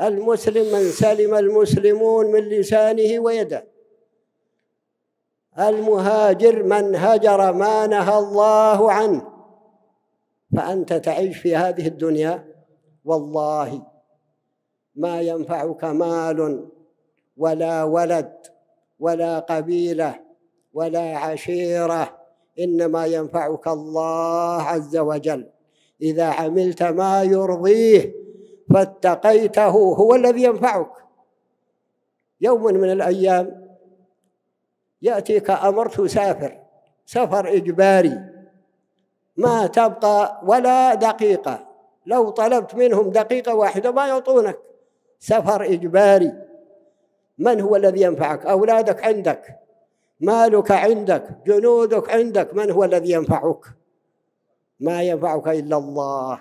المسلم من سلم المسلمون من لسانه ويده المهاجر من هجر ما نهى الله عنه فأنت تعيش في هذه الدنيا والله ما ينفعك مال ولا ولد ولا قبيلة ولا عشيرة إنما ينفعك الله عز وجل إذا عملت ما يرضيه فاتقيته هو الذي ينفعك يوم من الأيام يأتيك أمر تسافر سفر إجباري ما تبقى ولا دقيقة لو طلبت منهم دقيقة واحدة ما يعطونك سفر إجباري من هو الذي ينفعك أولادك عندك مالك عندك جنودك عندك من هو الذي ينفعك ما ينفعك إلا الله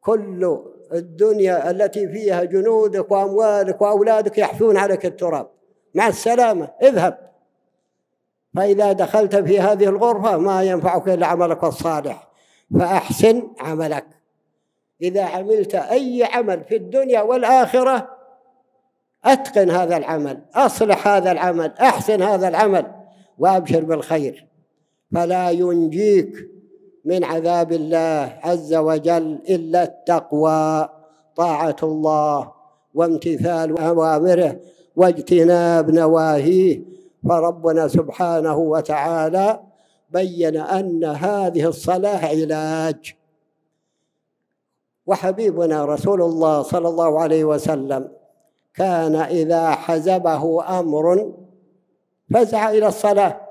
كل الدنيا التي فيها جنودك وأموالك وأولادك يحفون عليك التراب مع السلامة اذهب فإذا دخلت في هذه الغرفة ما ينفعك إلا عملك الصالح فأحسن عملك إذا عملت أي عمل في الدنيا والآخرة أتقن هذا العمل أصلح هذا العمل أحسن هذا العمل وأبشر بالخير فلا ينجيك من عذاب الله عز وجل الا التقوى طاعه الله وامتثال اوامره واجتناب نواهيه فربنا سبحانه وتعالى بين ان هذه الصلاه علاج وحبيبنا رسول الله صلى الله عليه وسلم كان اذا حزبه امر فزع الى الصلاه